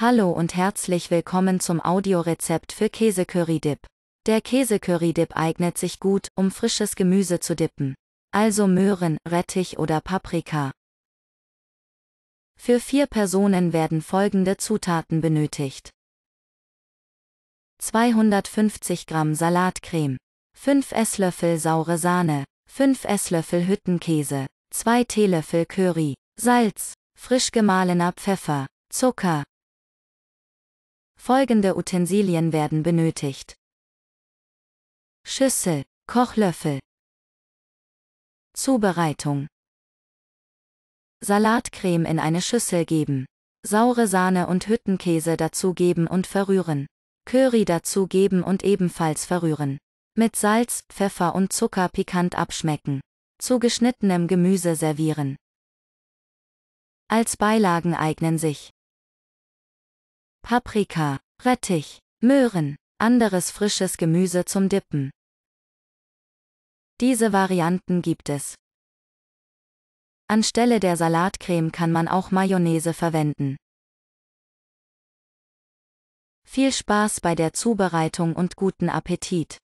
Hallo und herzlich willkommen zum Audiorezept für Käsecurry-Dip. Der Käsecurry-Dip eignet sich gut, um frisches Gemüse zu dippen. Also Möhren, Rettich oder Paprika. Für vier Personen werden folgende Zutaten benötigt. 250 Gramm Salatcreme, 5 Esslöffel saure Sahne, 5 Esslöffel Hüttenkäse, 2 Teelöffel Curry, Salz, frisch gemahlener Pfeffer, Zucker, Folgende Utensilien werden benötigt. Schüssel, Kochlöffel. Zubereitung. Salatcreme in eine Schüssel geben. Saure Sahne und Hüttenkäse dazugeben und verrühren. Curry dazugeben und ebenfalls verrühren. Mit Salz, Pfeffer und Zucker pikant abschmecken. Zu geschnittenem Gemüse servieren. Als Beilagen eignen sich Paprika, Rettich, Möhren, anderes frisches Gemüse zum Dippen. Diese Varianten gibt es. Anstelle der Salatcreme kann man auch Mayonnaise verwenden. Viel Spaß bei der Zubereitung und guten Appetit!